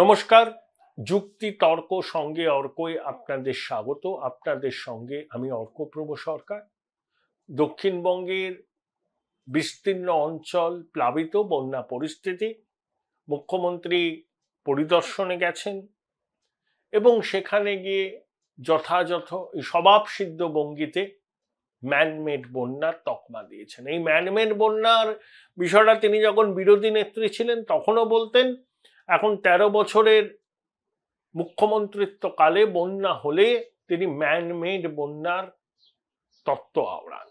নমস্কার যুক্তি তর্ক সঙ্গে অর্কই আপনাদের স্বাগত আপনাদের সঙ্গে আমি অর্কপ্রভ সরকার দক্ষিণবঙ্গের বিস্তীর্ণ অঞ্চল প্লাবিত বন্যা পরিস্থিতি মুখ্যমন্ত্রী পরিদর্শনে গেছেন এবং সেখানে গিয়ে যথাযথ স্বভাবসিদ্ধ ভঙ্গিতে ম্যানমেড বন্যার তকমা দিয়েছেন এই ম্যানমেড বন্যার বিষয়টা তিনি যখন বিরোধী নেত্রী ছিলেন তখনও বলতেন এখন ১৩ বছরের মুখ্যমন্ত্রিত্বকালে বন্যা হলে তিনি ম্যানমেড বন্যার তত্ত্ব আওড়ান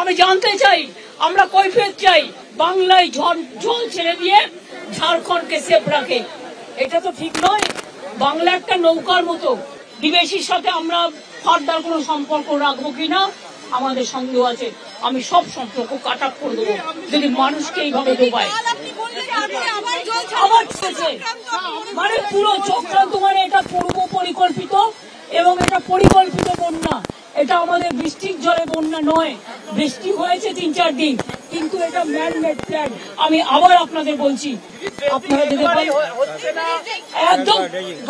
আমি জানতে চাই আমরা কৈফিয়ত চাই বাংলায় জল ঝোল ছেড়ে দিয়ে ঝাড়খণ্ডকে সেফ রাখে এটা তো ঠিক নয় বাংলা একটা নৌকার মতো বিদেশির সাথে আমরা ফার্দার কোনো সম্পর্ক রাখবো কিনা আমাদের সন্দেহ আছে আমি সব সম্পর্ক কাট আপ করে দেবো যদি মানুষকে এইভাবে ডোবায় হ্যাঁ, মানে পুরো চক্রান্ত মানে এটা পূর্ব পরিকল্পিত এবং এটা পরিকল্পিত বন্যা এটা আমাদের বৃষ্টির জলে বন্যা নয় বৃষ্টি হয়েছে তিন চার দিন কিন্তু এটা ম্যান মেড প্ল্যান আমি আবার আপনাদের বলছি আপনারা যদি একদম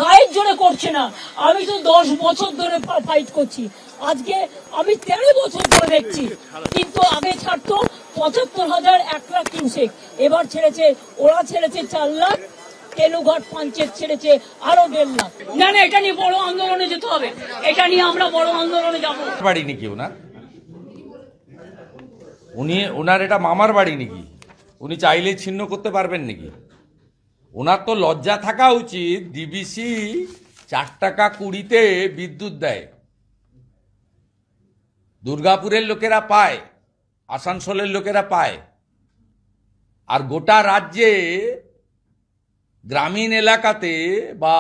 গায়ের জোরে করছে না আমি তো দশ বছর ধরে ফাইট করছি আজকে আমি তেরো বছর ধরে দেখছি কিন্তু আগে ছাড়ত পঁচাত্তর হাজার এক লাখ কিউসেক এবার ছেড়েছে ওরা ছেড়েছে চার লাখ তেলুঘাট পঞ্চায়েত ছেড়েছে আরো দেড় লাখ না না এটা নিয়ে বড় আন্দোলনে যেতে হবে এটা নিয়ে আমরা বড় আন্দোলনে যাবো বাড়ি নাকি ওনার উনি ওনার এটা মামার বাড়ি নাকি উনি চাইলে ছিন্ন করতে পারবেন নাকি ওনার তো লজ্জা থাকা উচিত ডিবিসি চার টাকা কুড়িতে বিদ্যুৎ দেয় দুর্গাপুরের লোকেরা পায় আসানসোলের লোকেরা পায় আর গোটা রাজ্যে গ্রামীণ এলাকাতে বা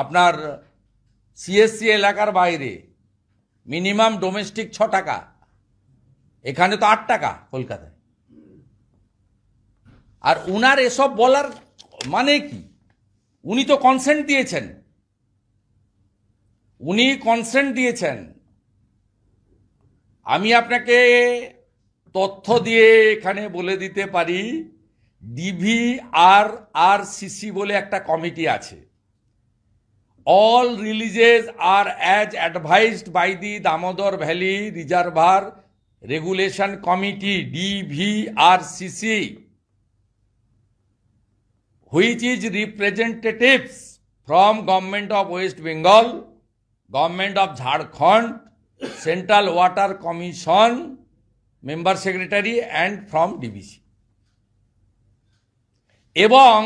আপনার সিএসসি এলাকার বাইরে মিনিমাম ডোমেস্টিক ছ টাকা এখানে তো আট টাকা কলকাতায় আর উনার এসব বলার মানে কি উনি তো কনসেন্ট দিয়েছেন উনি কনসেন্ট দিয়েছেন আমি আপনাকে তথ্য দিয়ে এখানে বলে দিতে পারি ডিভি আর আর সিসি বলে একটা কমিটি আছে all releases are as advised by the Damodar valley reservoir regulation committee R CC which is representatives from government of West Bengal government of Jharkhand central water commission member secretary and from DVC এবং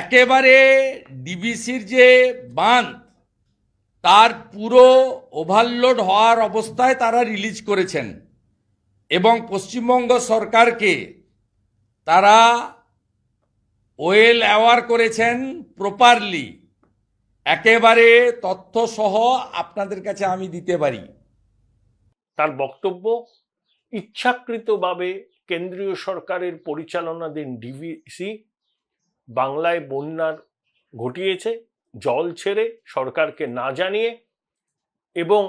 একেবারে ডিবিসির যে বাঁধ তার পুরো overload হওয়ার অবস্থায় তারা release করেছেন এবং পশ্চিমবঙ্গ সরকারকে তারা ওয়েল অ্যাওয়ার করেছেন প্রপারলি একেবারে তথ্য সহ আপনাদের কাছে আমি দিতে পারি তার বক্তব্য ইচ্ছাকৃতভাবে কেন্দ্রীয় সরকারের পরিচালনাধীন ডিভিসি বাংলায় বন্যার ঘটিয়েছে জল ছেড়ে সরকারকে না জানিয়ে এবং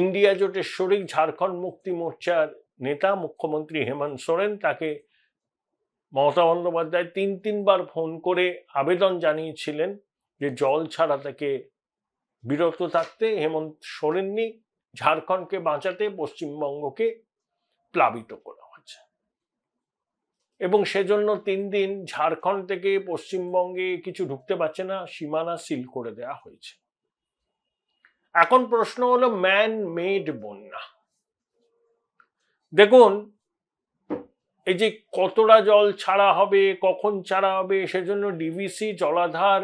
ইন্ডিয়া জোটের শরিক ঝাড়খণ্ড মুক্তি মোর্চার নেতা মুখ্যমন্ত্রী হেমন্ত সোরেন তাকে মমতা বন্দ্যোপাধ্যায় তিন তিনবার ফোন করে আবেদন জানিয়েছিলেন যে জল ছাড়া তাকে বিরত থাকতে হেমন্ত সোরেননি ঝাড়খণ্ডকে বাঁচাতে পশ্চিমবঙ্গকে প্লাবিত করা হয়েছে এবং সেজন্য তিন দিন ঝাড়খণ্ড থেকে পশ্চিমবঙ্গে কিছু ঢুকতে পারছে না সীমানা সিল করে দেয়া হয়েছে এখন প্রশ্ন হলো ম্যান মেড বন্যা দেখুন এই যে কতটা জল ছাড়া হবে কখন ছাড়া হবে সেজন্য ডিভিসি জলাধার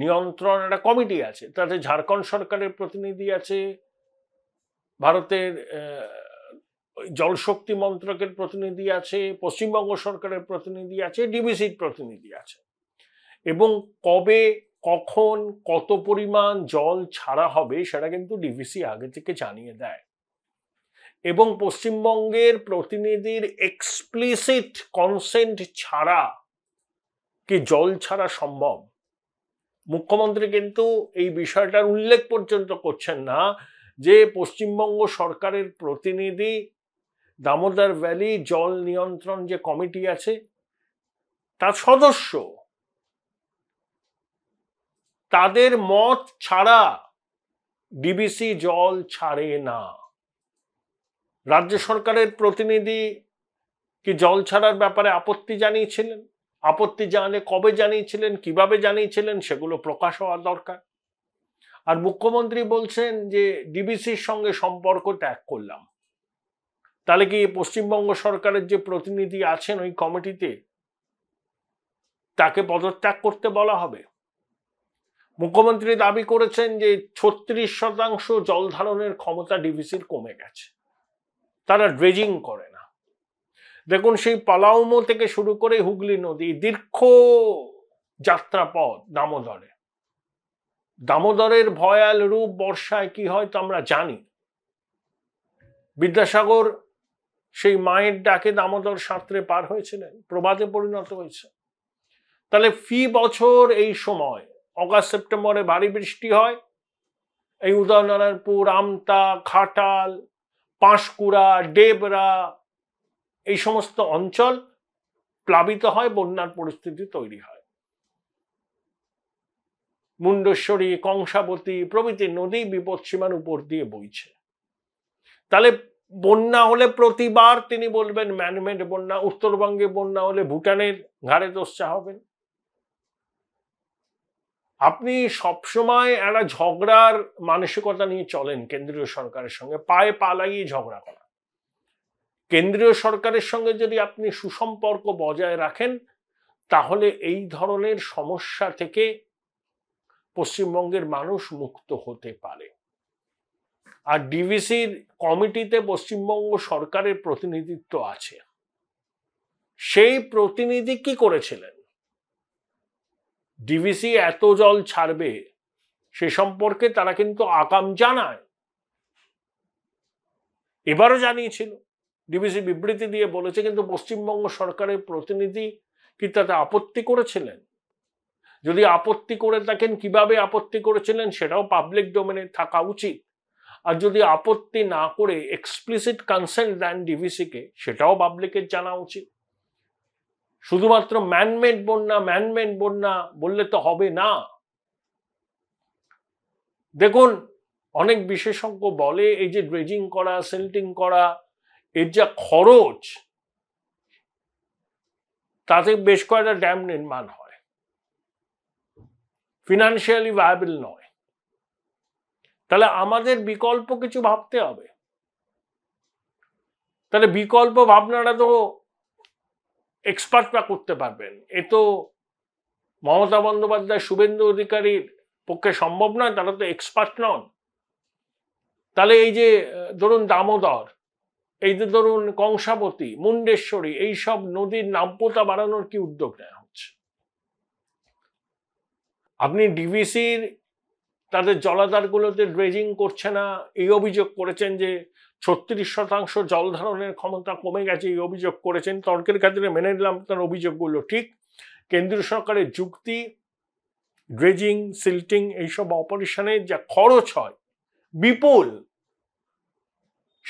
নিয়ন্ত্রণ একটা কমিটি আছে তাতে ঝাড়খণ্ড সরকারের প্রতিনিধি আছে ভারতের জলশক্তি মন্ত্রকের প্রতিনিধি আছে পশ্চিমবঙ্গ সরকারের প্রতিনিধি আছে ডিবিসির প্রতিনিধি আছে এবং কবে কখন কত পরিমাণ জল ছাড়া হবে সেটা কিন্তু ডিবিসি আগে থেকে জানিয়ে দেয় এবং পশ্চিমবঙ্গের প্রতিনিধির এক্সপ্লিসিট কনসেন্ট ছাড়া কি জল ছাড়া সম্ভব মুখ্যমন্ত্রী কিন্তু এই বিষয়টার উল্লেখ পর্যন্ত করছেন না যে পশ্চিমবঙ্গ সরকারের প্রতিনিধি দামোদর ভ্যালি জল নিয়ন্ত্রণ যে কমিটি আছে তার সদস্য তাদের মত ছাড়া ডিবিসি জল ছাড়ে না রাজ্য সরকারের প্রতিনিধি কি জল ছাড়ার ব্যাপারে আপত্তি জানিয়েছিলেন আপত্তি জানালে কবে জানিয়েছিলেন কিভাবে জানিয়েছিলেন সেগুলো প্রকাশ হওয়া দরকার আর মুখ্যমন্ত্রী বলছেন যে ডিবিসির সঙ্গে সম্পর্ক ত্যাগ করলাম তাহলে কি পশ্চিমবঙ্গ সরকারের যে প্রতিনিধি আছেন ওই কমিটিতে তাকে পদত্যাগ করতে বলা হবে মুখ্যমন্ত্রী দাবি করেছেন যে ছত্রিশ শতাংশ জল ধারণের ক্ষমতা ডিভিসির কমে গেছে তারা ড্রেজিং করে দেখুন সেই পালাউমো থেকে শুরু করে হুগলি নদী দীর্ঘ যাত্রাপথ দামোদরে দামোদরের ভয়াল রূপ বর্ষায় কি হয় তো আমরা জানি বিদ্যাসাগর সেই মায়ের ডাকে দামোদর সাঁতরে পার হয়েছিলেন প্রবাদে পরিণত হয়েছে তাহলে ফি বছর এই সময় অগাস্ট সেপ্টেম্বরে ভারী বৃষ্টি হয় এই উদয়নারায়ণপুর আমতা খাটাল পাঁশকুড়া ডেবরা এই সমস্ত অঞ্চল প্লাবিত হয় বন্যার পরিস্থিতি তৈরি হয় মুন্ডেশ্বরী কংসাবতী প্রভৃতি নদী বিপদসীমার উপর দিয়ে বইছে তাহলে বন্যা হলে প্রতিবার তিনি বলবেন ম্যানমেড বন্যা উত্তরবঙ্গে বন্যা হলে ভুটানের ঘাড়ে দোষা হবেন আপনি সবসময় একটা ঝগড়ার মানসিকতা নিয়ে চলেন কেন্দ্রীয় সরকারের সঙ্গে পায়ে পা লাগিয়ে ঝগড়া করা কেন্দ্রীয় সরকারের সঙ্গে যদি আপনি সুসম্পর্ক বজায় রাখেন তাহলে এই ধরনের সমস্যা থেকে পশ্চিমবঙ্গের মানুষ মুক্ত হতে পারে আর ডিভিসির কমিটিতে পশ্চিমবঙ্গ সরকারের প্রতিনিধিত্ব আছে সেই প্রতিনিধি কি করেছিলেন ডিভিসি এত জল ছাড়বে সে সম্পর্কে তারা কিন্তু আকাম জানায় এবারও জানিয়েছিল ডিবিসি বিবৃতি দিয়ে বলেছে কিন্তু পশ্চিমবঙ্গ সরকারের প্রতিনিধি কি তাতে আপত্তি করেছিলেন যদি আপত্তি করে থাকেন কিভাবে আপত্তি করেছিলেন সেটাও পাবলিক ডোমেনে থাকা উচিত আর যদি আপত্তি না করে এক্সপ্লিসিট কনসেন্ট দেন ডিভিসিকে সেটাও পাবলিকের জানা উচিত শুধুমাত্র ম্যানমেড বন্যা ম্যানমেড বন্যা বললে তো হবে না দেখুন অনেক বিশেষজ্ঞ বলে এই যে ড্রেজিং করা সেল্টিং করা এর যা খরচ তাতে বেশ কয়েকটা ড্যাম নির্মাণ হয় ফিনান্সিয়ালি ভায়াবল নয় তাহলে আমাদের বিকল্প কিছু ভাবতে হবে তাহলে বিকল্প ভাবনাটা তো এক্সপার্টরা করতে পারবেন এ তো মমতা বন্দ্যোপাধ্যায় শুভেন্দু অধিকারীর পক্ষে সম্ভব নয় তারা তো এক্সপার্ট নন তাহলে এই যে ধরুন দামোদর এই যে ধরুন কংসাবতী মুন্ডেশ্বরী এইসব নদীর নাব্যতা বাড়ানোর কি উদ্যোগ নেওয়া হচ্ছে আপনি ডিভিসির তাদের জলাধারগুলোতে ড্রেজিং করছে না এই অভিযোগ করেছেন যে ছত্রিশ শতাংশ জল ধারণের ক্ষমতা কমে গেছে এই অভিযোগ করেছেন তর্কের ক্ষেত্রে মেনে নিলাম তার অভিযোগগুলো ঠিক কেন্দ্রীয় সরকারের যুক্তি ড্রেজিং সিল্টিং এইসব অপারেশনের যা খরচ হয় বিপুল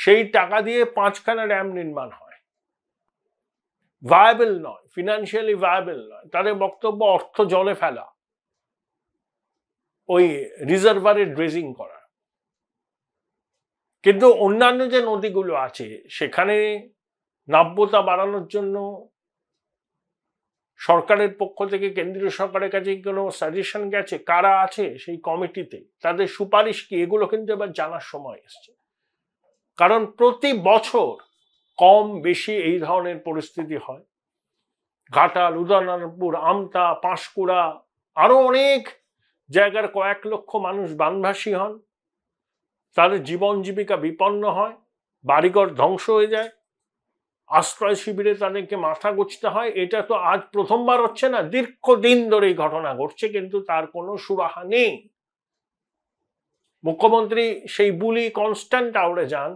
সেই টাকা দিয়ে পাঁচখানা ড্যাম নির্মাণ হয় ভায়াবেল নয় ফিনান্সিয়ালি ভায়াবেল নয় তাদের বক্তব্য অর্থ জলে ফেলা ওই রিজার্ভারে ড্রেজিং করা কিন্তু অন্যান্য যে নদীগুলো আছে সেখানে নাব্যতা বাড়ানোর জন্য সরকারের পক্ষ থেকে কেন্দ্রীয় সরকারের কাছে কোনো সাজেশন গেছে কারা আছে সেই কমিটিতে তাদের সুপারিশ কি এগুলো কিন্তু এবার জানার সময় এসছে কারণ প্রতি বছর কম বেশি এই ধরনের পরিস্থিতি হয় ঘাটাল উদয়নারায়ণপুর আমতা পাঁশকুড়া আরও অনেক জায়গার কয়েক লক্ষ মানুষ বানভাসী হন তাদের জীবন জীবিকা বিপন্ন হয় বাড়িঘর ধ্বংস হয়ে যায় আশ্রয় শিবিরে তাদেরকে মাথা গুছতে হয় এটা তো আজ প্রথমবার হচ্ছে না দীর্ঘদিন ধরে এই ঘটনা ঘটছে কিন্তু তার কোনো সুরাহা নেই মুখ্যমন্ত্রী সেই বুলি কনস্ট্যান্ট আউটে যান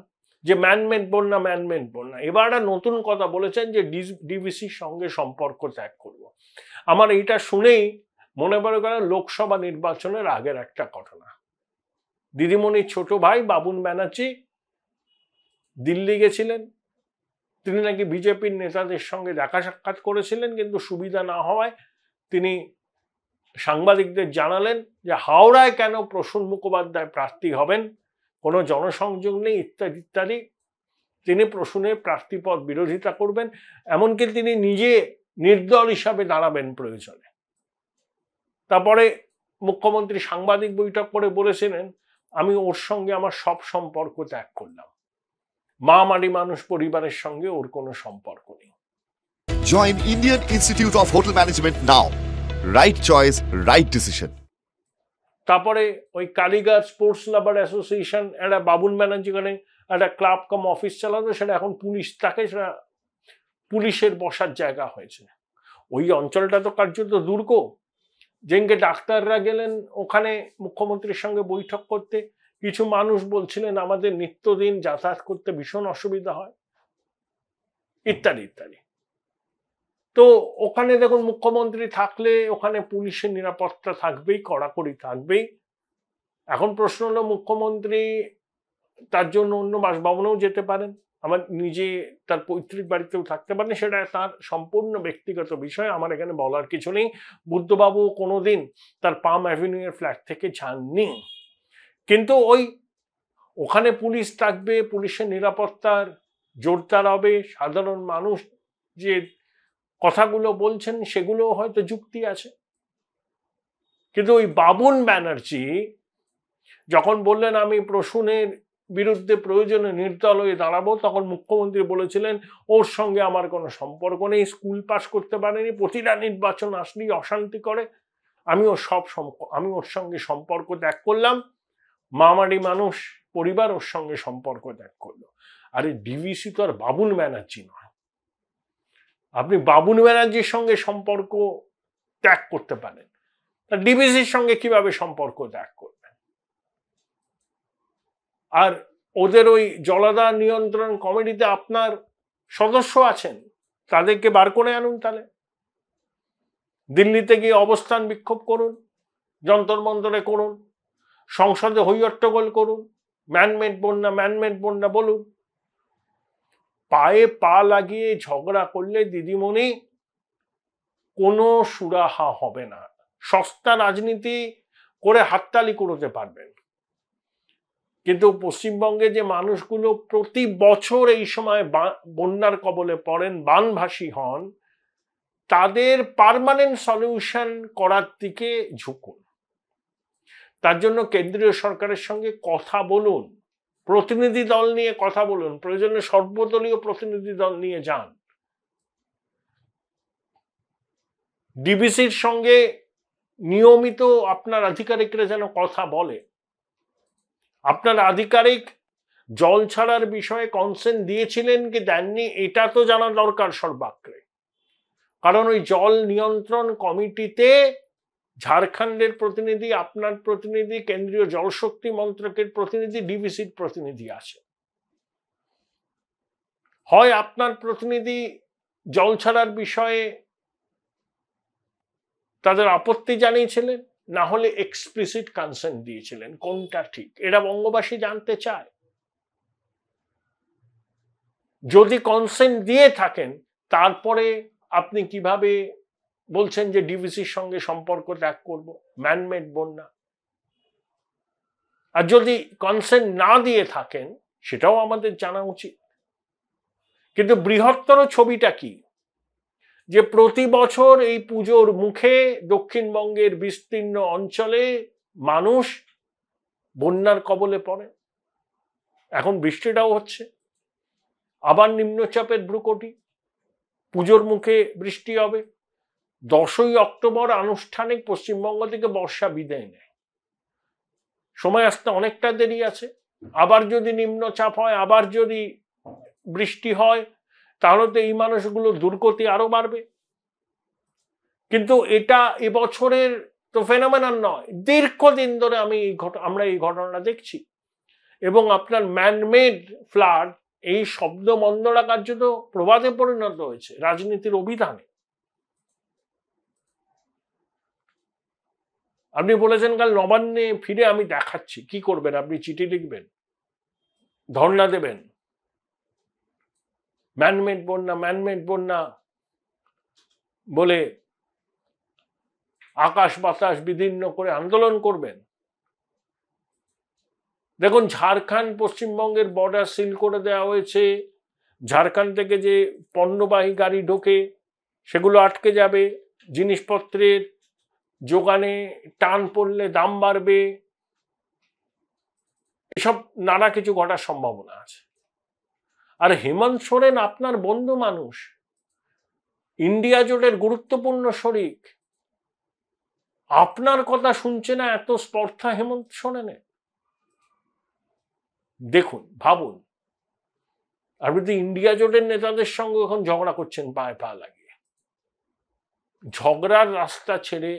যে ম্যানমেড বন্যা ম্যানমেড বন্যা এবার একটা নতুন কথা বলেছেন যে ডিভিসির সঙ্গে সম্পর্ক ত্যাগ করব আমার এইটা শুনেই মনে পড়ে গেল লোকসভা নির্বাচনের আগের একটা ঘটনা দিদিমণির ছোট ভাই বাবুন ব্যানার্জি দিল্লি গেছিলেন তিনি নাকি বিজেপির নেতাদের সঙ্গে দেখা সাক্ষাৎ করেছিলেন কিন্তু সুবিধা না হওয়ায় তিনি সাংবাদিকদের জানালেন যে হাওড়ায় কেন প্রসূন মুখোপাধ্যায় প্রার্থী হবেন কোনো জনসংযোগ নেই ইত্যাদি ইত্যাদি তিনি প্রসূনের প্রার্থীপদ বিরোধিতা করবেন এমনকি তিনি নিজে নির্দল হিসাবে দাঁড়াবেন প্রয়োজনে তারপরে মুখ্যমন্ত্রী সাংবাদিক বৈঠক করে বলেছিলেন আমি ওর সঙ্গে আমার সব সম্পর্ক ত্যাগ করলাম মা মারি মানুষ পরিবারের সঙ্গে ওর কোনো সম্পর্ক নেই join Indian Institute of Hotel Management now right choice right decision তারপরে ওই কালীঘাট স্পোর্টস লাভার অ্যাসোসিয়েশন একটা বাবুল ব্যানার্জি ওখানে একটা ক্লাব কম অফিস চালাতো সেটা এখন পুলিশ তাকে সেটা পুলিশের বসার জায়গা হয়েছে ওই অঞ্চলটা তো কার্যত দুর্গ যেঙ্গে ডাক্তাররা গেলেন ওখানে মুখ্যমন্ত্রীর সঙ্গে বৈঠক করতে কিছু মানুষ বলছিলেন আমাদের নিত্যদিন যাতায়াত করতে ভীষণ অসুবিধা হয় ইত্যাদি ইত্যাদি তো ওখানে দেখুন মুখ্যমন্ত্রী থাকলে ওখানে পুলিশের নিরাপত্তা থাকবেই কড়াকড়ি থাকবেই এখন প্রশ্ন হলো মুখ্যমন্ত্রী তার জন্য অন্য বাসভবনেও যেতে পারেন আমার নিজে তার পৈতৃক বাড়িতেও থাকতে পারেন সেটা তার সম্পূর্ণ ব্যক্তিগত বিষয় আমার এখানে বলার কিছু নেই বুদ্ধবাবু কোনো দিন তার পাম অ্যাভিনিউয়ের ফ্ল্যাট থেকে ছাননি কিন্তু ওই ওখানে পুলিশ থাকবে পুলিশের নিরাপত্তার জোরদার হবে সাধারণ মানুষ যে কথাগুলো বলছেন সেগুলো হয়তো যুক্তি আছে কিন্তু ওই বাবুন ব্যানার্জি যখন বললেন আমি প্রসূনের বিরুদ্ধে প্রয়োজনে নির্দল হয়ে দাঁড়াবো তখন মুখ্যমন্ত্রী বলেছিলেন ওর সঙ্গে আমার কোনো সম্পর্ক নেই স্কুল পাশ করতে পারেনি প্রতিটা নির্বাচন আসলেই অশান্তি করে আমি ওর সব আমি ওর সঙ্গে সম্পর্ক ত্যাগ করলাম মামারি মানুষ পরিবার ওর সঙ্গে সম্পর্ক ত্যাগ করলো আরে ডিভিসি তো আর বাবুল ব্যানার্জি নয় আপনি বাবুন ব্যানার্জির সঙ্গে সম্পর্ক ত্যাগ করতে পারেন ডিবিসির সঙ্গে কিভাবে সম্পর্ক ত্যাগ করবেন আর ওদের ওই জলাধার নিয়ন্ত্রণ কমিটিতে আপনার সদস্য আছেন তাদেরকে বার করে আনুন তাহলে দিল্লিতে গিয়ে অবস্থান বিক্ষোভ করুন যন্তর মন্তরে করুন সংসদে হৈহট্টগোল করুন ম্যানমেড বন্যা ম্যানমেড বন্যা বলুন পায়ে পা লাগিয়ে ঝগড়া করলে দিদিমণি কোনো সুরাহা হবে না সস্তা রাজনীতি করে হাততালি করতে পারবেন কিন্তু পশ্চিমবঙ্গে যে মানুষগুলো প্রতি বছর এই সময় বন্যার কবলে পড়েন বানভাসী হন তাদের পারমানেন্ট সলিউশন করার দিকে ঝুঁকুন তার জন্য কেন্দ্রীয় সরকারের সঙ্গে কথা বলুন প্রতিনিধি দল নিয়ে কথা বলুন প্রয়োজনে সর্বদলীয় প্রতিনিধি দল নিয়ে যান ডিবিসির সঙ্গে নিয়মিত আপনার আধিকারিকরা যেন কথা বলে আপনার আধিকারিক জল ছাড়ার বিষয়ে কনসেন্ট দিয়েছিলেন কি দেননি এটা তো জানা দরকার সর্বাক্রে কারণ ওই জল নিয়ন্ত্রণ কমিটিতে ঝাড়খণ্ডের প্রতিনিধি আপনার প্রতিনিধি কেন্দ্রীয় জলশক্তি মন্ত্রকের প্রতিনিধি ডিবিসির প্রতিনিধি আছে হয় আপনার প্রতিনিধি জল ছাড়ার বিষয়ে তাদের আপত্তি জানিয়েছিলেন না হলে এক্সপ্লিসিট কনসেন্ট দিয়েছিলেন কোনটা ঠিক এরা বঙ্গবাসী জানতে চায় যদি কনসেন্ট দিয়ে থাকেন তারপরে আপনি কিভাবে বলছেন যে ডিভিসির সঙ্গে সম্পর্ক ত্যাগ করব ম্যানমেড বন্যা আর যদি কনসেন্ট না দিয়ে থাকেন সেটাও আমাদের জানা উচিত কিন্তু বৃহত্তর ছবিটা কি যে প্রতি বছর এই পুজোর মুখে দক্ষিণবঙ্গের বিস্তীর্ণ অঞ্চলে মানুষ বন্যার কবলে পড়ে এখন বৃষ্টিটাও হচ্ছে আবার নিম্নচাপের ব্রুকটি পুজোর মুখে বৃষ্টি হবে দশই অক্টোবর আনুষ্ঠানিক পশ্চিমবঙ্গ থেকে বর্ষা বিদায় নেয় সময় আসতে অনেকটা দেরি আছে আবার যদি নিম্নচাপ হয় আবার যদি বৃষ্টি হয় তাহলে তো এই মানুষগুলো দুর্গতি আরো বাড়বে কিন্তু এটা এবছরের তো ফেনোমেনার নয় দীর্ঘদিন ধরে আমি এই আমরা এই ঘটনাটা দেখছি এবং আপনার ম্যানমেড ফ্লাড এই শব্দ মন্দরা তো প্রবাদে পরিণত হয়েছে রাজনীতির অভিধানে আপনি বলেছেন কাল নবান্নে ফিরে আমি দেখাচ্ছি কি করবেন আপনি চিঠি লিখবেন ধর্ণা দেবেন ম্যানমেড বন্যা ম্যানমেড বন্যা বলে আকাশ বাতাস বিভিন্ন করে আন্দোলন করবেন দেখুন ঝাড়খণ্ড পশ্চিমবঙ্গের বর্ডার সিল করে দেওয়া হয়েছে ঝাড়খণ্ড থেকে যে পণ্যবাহী গাড়ি ঢোকে সেগুলো আটকে যাবে জিনিসপত্রের যোগানে টান পড়লে দাম বাড়বে এসব নানা কিছু ঘটার সম্ভাবনা আছে আর হেমন্ত সোরেন আপনার বন্ধু মানুষ ইন্ডিয়া জোটের গুরুত্বপূর্ণ শরিক আপনার কথা শুনছে না এত স্পর্ধা হেমন্ত সোরেনের দেখুন ভাবুন আপনি তো ইন্ডিয়া জোটের নেতাদের সঙ্গে এখন ঝগড়া করছেন পায়ে পা লাগিয়ে ঝগড়ার রাস্তা ছেড়ে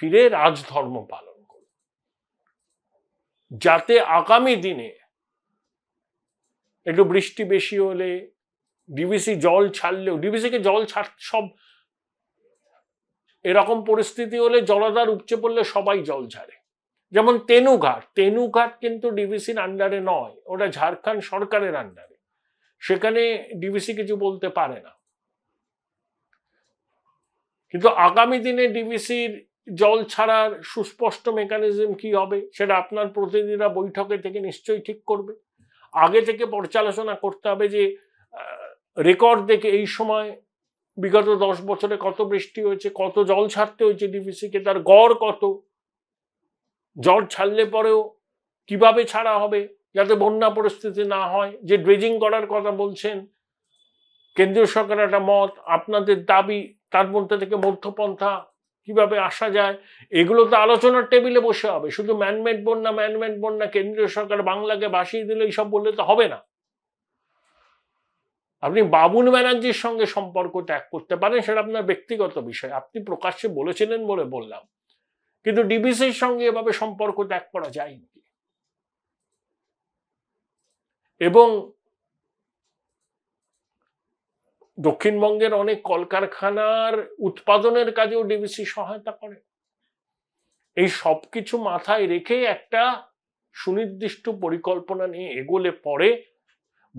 ফিরে রাজধর্ম পালন করুন যাতে আগামী দিনে একটু বৃষ্টি বেশি হলে ডিবিসি জল ছাড়লেও ডিবিসিকে জল ছাড় সব এরকম পরিস্থিতি হলে জলাধার উপচে পড়লে সবাই জল ছাড়ে যেমন তেনুঘাট তেনুঘাট কিন্তু ডিবিসির আন্ডারে নয় ওটা ঝাড়খণ্ড সরকারের আন্ডারে সেখানে ডিবিসি কিছু বলতে পারে না কিন্তু আগামী দিনে ডিবিসির জল ছাড়ার সুস্পষ্ট মেকানিজম কি হবে সেটা আপনার প্রতিনিধিরা বৈঠকে থেকে নিশ্চয়ই ঠিক করবে আগে থেকে পর্যালোচনা করতে হবে যে রেকর্ড দেখে এই সময় বিগত দশ বছরে কত বৃষ্টি হয়েছে কত জল ছাড়তে হয়েছে ডিভিসিকে তার গড় কত জল ছাড়লে পরেও কিভাবে ছাড়া হবে যাতে বন্যা পরিস্থিতি না হয় যে ড্রেজিং করার কথা বলছেন কেন্দ্রীয় সরকার একটা মত আপনাদের দাবি তার মধ্যে থেকে মধ্যপন্থা কিভাবে আসা যায় এগুলো তো আলোচনার টেবিলে বসে হবে শুধু ম্যানমেড বন্যা ম্যানমেড বন্যা কেন্দ্রীয় সরকার বাংলাকে ভাসিয়ে দিলে এইসব বললে তো হবে না আপনি বাবুন ব্যানার্জির সঙ্গে সম্পর্ক ত্যাগ করতে পারেন সেটা আপনার ব্যক্তিগত বিষয় আপনি প্রকাশ্যে বলেছিলেন বলে বললাম কিন্তু ডিবিসির সঙ্গে এভাবে সম্পর্ক ত্যাগ করা যায় এবং দক্ষিণবঙ্গের অনেক কলকারখানার উৎপাদনের কাজেও ডিবিসি সহায়তা করে এই সব কিছু মাথায় রেখে একটা সুনির্দিষ্ট পরিকল্পনা নিয়ে এগোলে পরে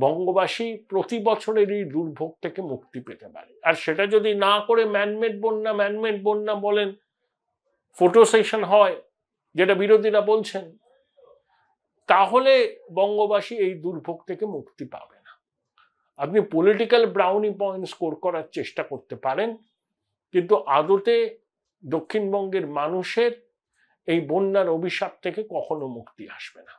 বঙ্গবাসী প্রতি বছরের এই দুর্ভোগ থেকে মুক্তি পেতে পারে আর সেটা যদি না করে ম্যানমেড বন্যা ম্যানমেড বন্যা বলেন ফটো সেশন হয় যেটা বিরোধীরা বলছেন তাহলে বঙ্গবাসী এই দুর্ভোগ থেকে মুক্তি পাবে আপনি পলিটিক্যাল ব্রাউনি পয়েন্ট স্কোর করার চেষ্টা করতে পারেন কিন্তু আদতে দক্ষিণবঙ্গের মানুষের এই বন্যার অভিশাপ থেকে কখনো মুক্তি আসবে না